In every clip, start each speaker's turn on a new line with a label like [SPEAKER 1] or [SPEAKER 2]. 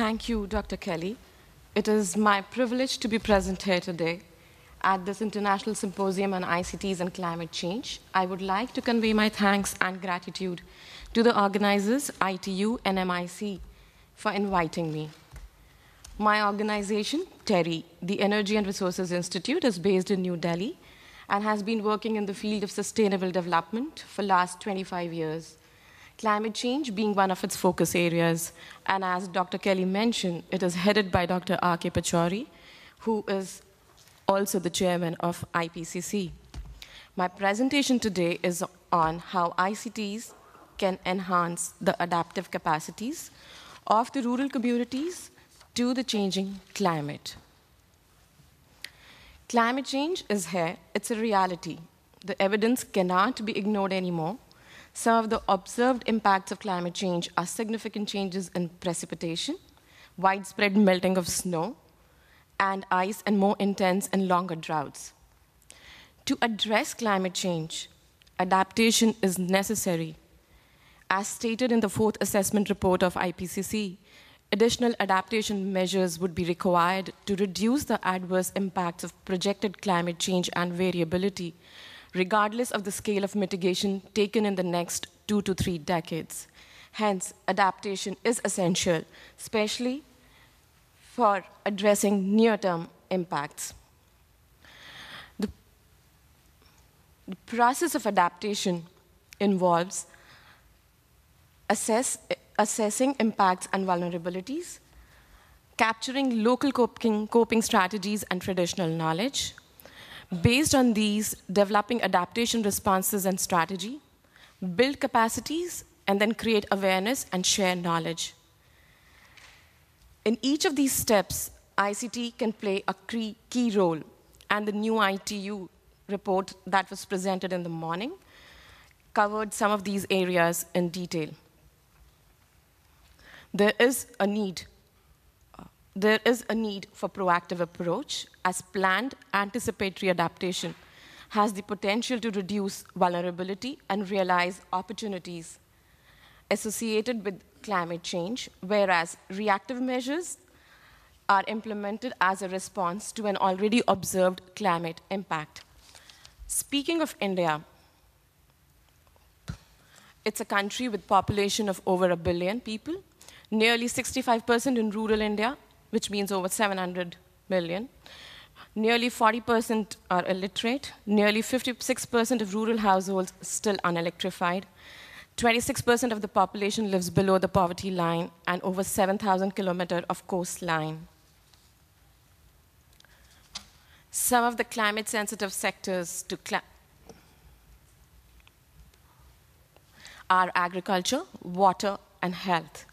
[SPEAKER 1] Thank you, Dr. Kelly. It is my privilege to be present here today at this International Symposium on ICTs and Climate Change. I would like to convey my thanks and gratitude to the organizers, ITU and MIC, for inviting me. My organization, TERI, the Energy and Resources Institute, is based in New Delhi and has been working in the field of sustainable development for last 25 years climate change being one of its focus areas. And as Dr. Kelly mentioned, it is headed by Dr. R.K. Pachori, who is also the chairman of IPCC. My presentation today is on how ICTs can enhance the adaptive capacities of the rural communities to the changing climate. Climate change is here, it's a reality. The evidence cannot be ignored anymore some of the observed impacts of climate change are significant changes in precipitation, widespread melting of snow and ice, and more intense and longer droughts. To address climate change, adaptation is necessary. As stated in the fourth assessment report of IPCC, additional adaptation measures would be required to reduce the adverse impacts of projected climate change and variability regardless of the scale of mitigation taken in the next two to three decades. Hence, adaptation is essential, especially for addressing near-term impacts. The, the process of adaptation involves assess, assessing impacts and vulnerabilities, capturing local coping, coping strategies and traditional knowledge, Based on these, developing adaptation responses and strategy, build capacities, and then create awareness and share knowledge. In each of these steps, ICT can play a key role, and the new ITU report that was presented in the morning covered some of these areas in detail. There is a need there is a need for proactive approach as planned anticipatory adaptation has the potential to reduce vulnerability and realize opportunities associated with climate change, whereas reactive measures are implemented as a response to an already observed climate impact. Speaking of India, it's a country with population of over a billion people, nearly 65% in rural India, which means over 700 million. Nearly 40% are illiterate. Nearly 56% of rural households still unelectrified. 26% of the population lives below the poverty line and over 7,000 kilometers of coastline. Some of the climate sensitive sectors are agriculture, water, and health.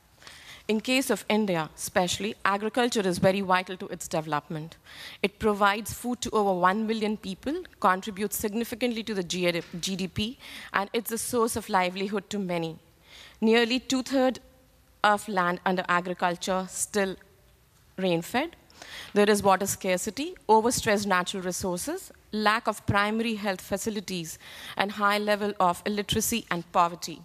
[SPEAKER 1] In case of India, especially, agriculture is very vital to its development. It provides food to over 1 million people, contributes significantly to the GDP, and it's a source of livelihood to many. Nearly two-thirds of land under agriculture still rain-fed. There is water scarcity, overstressed natural resources, lack of primary health facilities, and high level of illiteracy and poverty.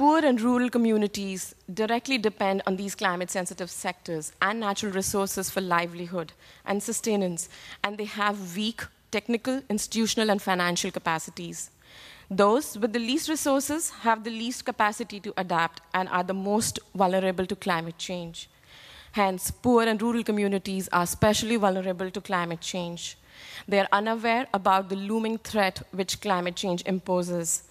[SPEAKER 1] Poor and rural communities directly depend on these climate sensitive sectors and natural resources for livelihood and sustenance, and they have weak technical, institutional, and financial capacities. Those with the least resources have the least capacity to adapt and are the most vulnerable to climate change. Hence, poor and rural communities are especially vulnerable to climate change. They are unaware about the looming threat which climate change imposes.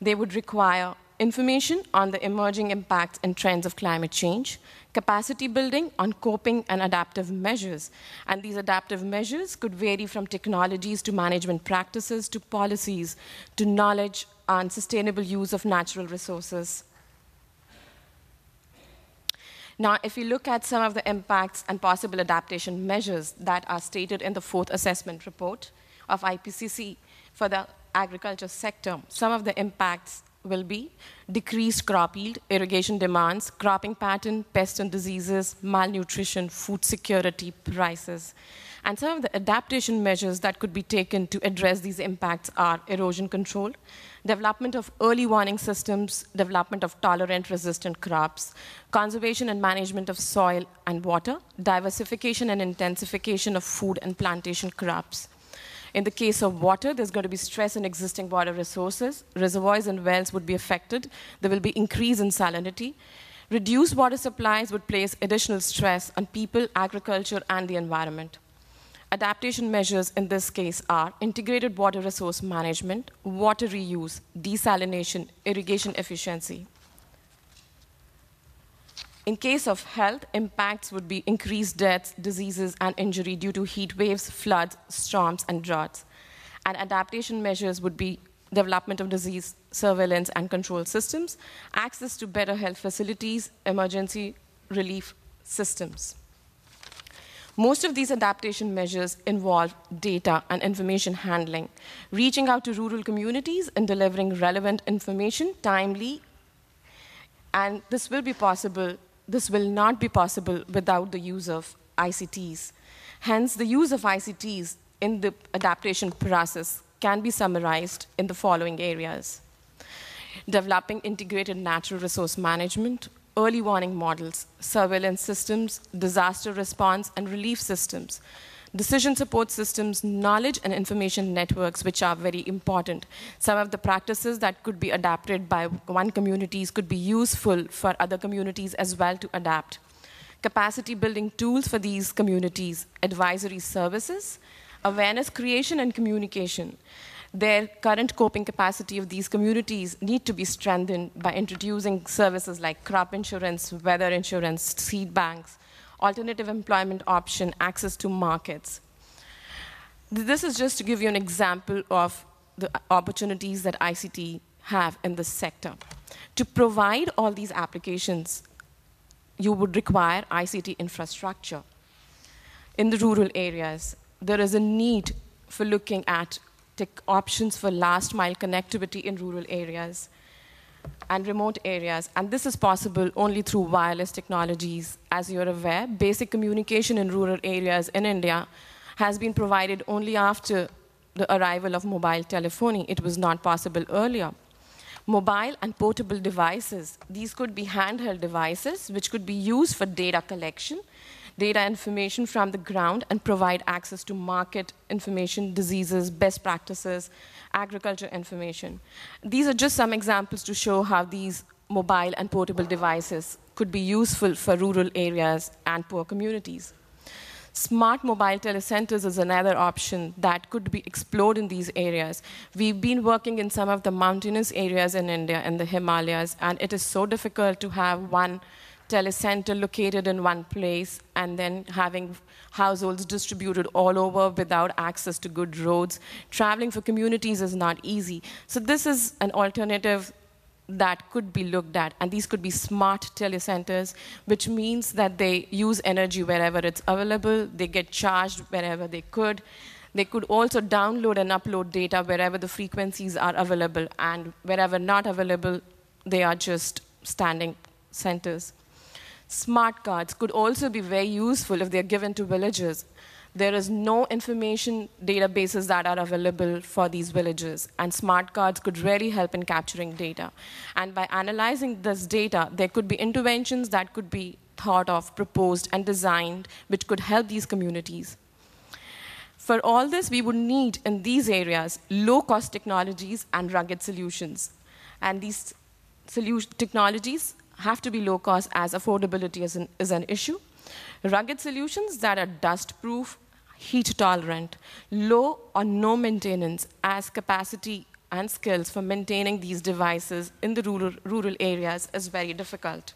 [SPEAKER 1] They would require information on the emerging impacts and trends of climate change, capacity building on coping and adaptive measures. And these adaptive measures could vary from technologies to management practices to policies to knowledge on sustainable use of natural resources. Now, if you look at some of the impacts and possible adaptation measures that are stated in the fourth assessment report of IPCC for the agriculture sector, some of the impacts will be decreased crop yield, irrigation demands, cropping pattern, pests and diseases, malnutrition, food security, prices. And some of the adaptation measures that could be taken to address these impacts are erosion control, development of early warning systems, development of tolerant resistant crops, conservation and management of soil and water, diversification and intensification of food and plantation crops. In the case of water, there's going to be stress on existing water resources. Reservoirs and wells would be affected. There will be increase in salinity. Reduced water supplies would place additional stress on people, agriculture, and the environment. Adaptation measures in this case are integrated water resource management, water reuse, desalination, irrigation efficiency. In case of health, impacts would be increased deaths, diseases, and injury due to heat waves, floods, storms, and droughts. And adaptation measures would be development of disease surveillance and control systems, access to better health facilities, emergency relief systems. Most of these adaptation measures involve data and information handling, reaching out to rural communities and delivering relevant information timely. And this will be possible this will not be possible without the use of ICTs. Hence, the use of ICTs in the adaptation process can be summarized in the following areas. Developing integrated natural resource management, early warning models, surveillance systems, disaster response, and relief systems decision support systems, knowledge and information networks, which are very important. Some of the practices that could be adapted by one communities could be useful for other communities as well to adapt. Capacity building tools for these communities, advisory services, awareness creation and communication. Their current coping capacity of these communities need to be strengthened by introducing services like crop insurance, weather insurance, seed banks, alternative employment option, access to markets. This is just to give you an example of the opportunities that ICT have in this sector. To provide all these applications, you would require ICT infrastructure. In the rural areas, there is a need for looking at options for last mile connectivity in rural areas and remote areas, and this is possible only through wireless technologies. As you're aware, basic communication in rural areas in India has been provided only after the arrival of mobile telephony. It was not possible earlier. Mobile and portable devices, these could be handheld devices which could be used for data collection, data information from the ground, and provide access to market information, diseases, best practices, agriculture information. These are just some examples to show how these mobile and portable devices could be useful for rural areas and poor communities. Smart mobile telecenters is another option that could be explored in these areas. We've been working in some of the mountainous areas in India, in the Himalayas, and it is so difficult to have one telecenter located in one place and then having households distributed all over without access to good roads. Traveling for communities is not easy. So this is an alternative that could be looked at, and these could be smart telecenters, which means that they use energy wherever it's available, they get charged wherever they could. They could also download and upload data wherever the frequencies are available, and wherever not available, they are just standing centers. Smart cards could also be very useful if they're given to villages. There is no information databases that are available for these villages, and smart cards could really help in capturing data. And by analyzing this data, there could be interventions that could be thought of, proposed, and designed, which could help these communities. For all this, we would need, in these areas, low-cost technologies and rugged solutions. And these solution technologies have to be low cost as affordability is an, is an issue. Rugged solutions that are dust proof, heat tolerant, low or no maintenance as capacity and skills for maintaining these devices in the rural, rural areas is very difficult.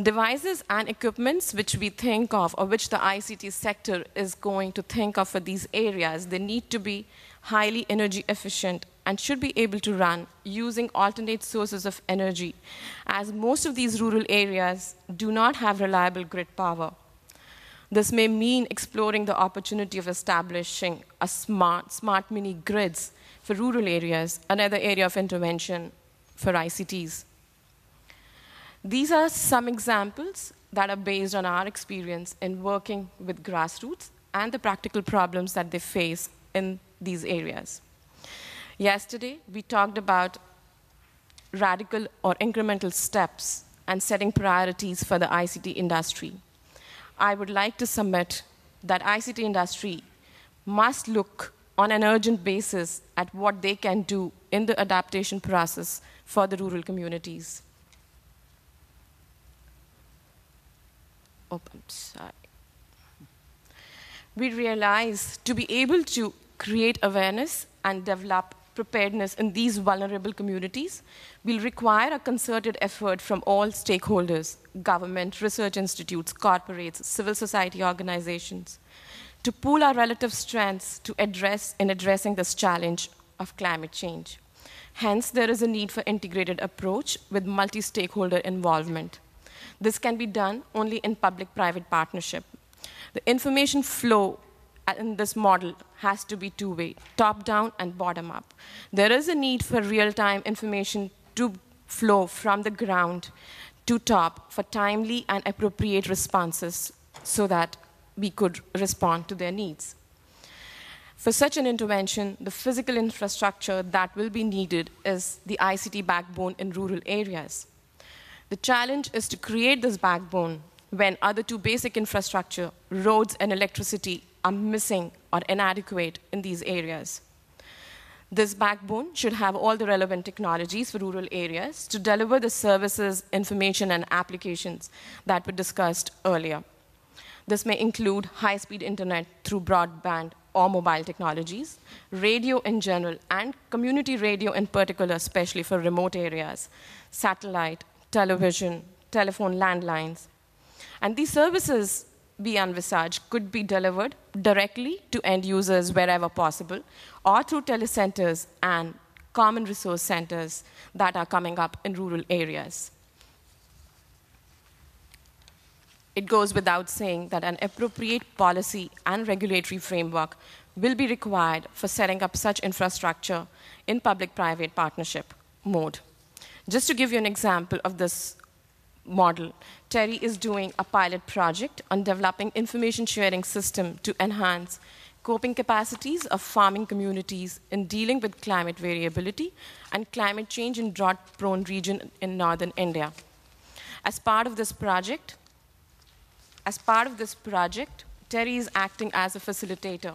[SPEAKER 1] Devices and equipments which we think of or which the ICT sector is going to think of for these areas, they need to be highly energy efficient and should be able to run using alternate sources of energy, as most of these rural areas do not have reliable grid power. This may mean exploring the opportunity of establishing a smart, smart mini grids for rural areas, another area of intervention for ICTs. These are some examples that are based on our experience in working with grassroots and the practical problems that they face in these areas. Yesterday, we talked about radical or incremental steps and setting priorities for the ICT industry. I would like to submit that ICT industry must look on an urgent basis at what they can do in the adaptation process for the rural communities. Oh, I'm sorry. We realize to be able to create awareness and develop preparedness in these vulnerable communities will require a concerted effort from all stakeholders government, research institutes, corporates, civil society organizations to pool our relative strengths to address in addressing this challenge of climate change. Hence, there is a need for integrated approach with multi-stakeholder involvement. This can be done only in public-private partnership. The information flow in this model has to be two-way, top-down and bottom-up. There is a need for real-time information to flow from the ground to top for timely and appropriate responses so that we could respond to their needs. For such an intervention, the physical infrastructure that will be needed is the ICT backbone in rural areas. The challenge is to create this backbone when other two basic infrastructure, roads and electricity, are missing or inadequate in these areas. This backbone should have all the relevant technologies for rural areas to deliver the services, information, and applications that were discussed earlier. This may include high speed internet through broadband or mobile technologies, radio in general, and community radio in particular, especially for remote areas, satellite, television, telephone landlines. And these services be envisaged could be delivered directly to end users wherever possible or through telecenters and common resource centers that are coming up in rural areas. It goes without saying that an appropriate policy and regulatory framework will be required for setting up such infrastructure in public-private partnership mode. Just to give you an example of this model, Terry is doing a pilot project on developing information sharing system to enhance coping capacities of farming communities in dealing with climate variability and climate change in drought-prone region in northern India. As part of this project, as part of this project, Terry is acting as a facilitator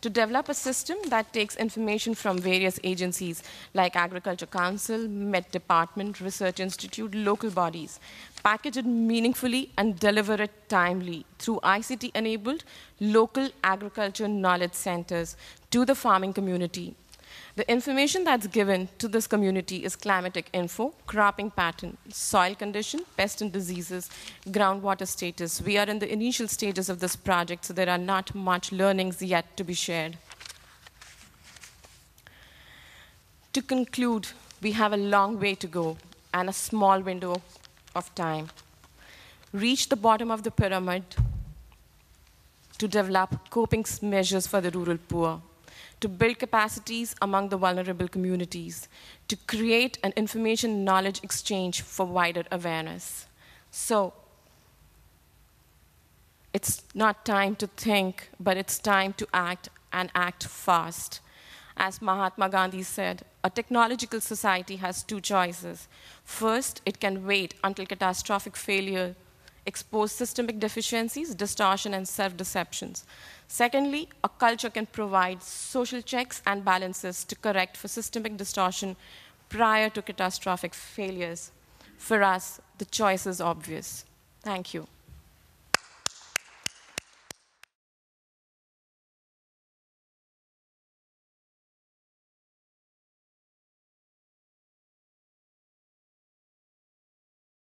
[SPEAKER 1] to develop a system that takes information from various agencies like Agriculture Council, Met Department, Research Institute, local bodies, package it meaningfully and deliver it timely through ICT-enabled local agriculture knowledge centers to the farming community the information that's given to this community is climatic info, cropping pattern, soil condition, pest and diseases, groundwater status. We are in the initial stages of this project, so there are not much learnings yet to be shared. To conclude, we have a long way to go and a small window of time. Reach the bottom of the pyramid to develop coping measures for the rural poor to build capacities among the vulnerable communities, to create an information knowledge exchange for wider awareness. So it's not time to think, but it's time to act and act fast. As Mahatma Gandhi said, a technological society has two choices. First, it can wait until catastrophic failure expose systemic deficiencies, distortion, and self-deceptions. Secondly, a culture can provide social checks and balances to correct for systemic distortion prior to catastrophic failures. For us, the choice is obvious. Thank you.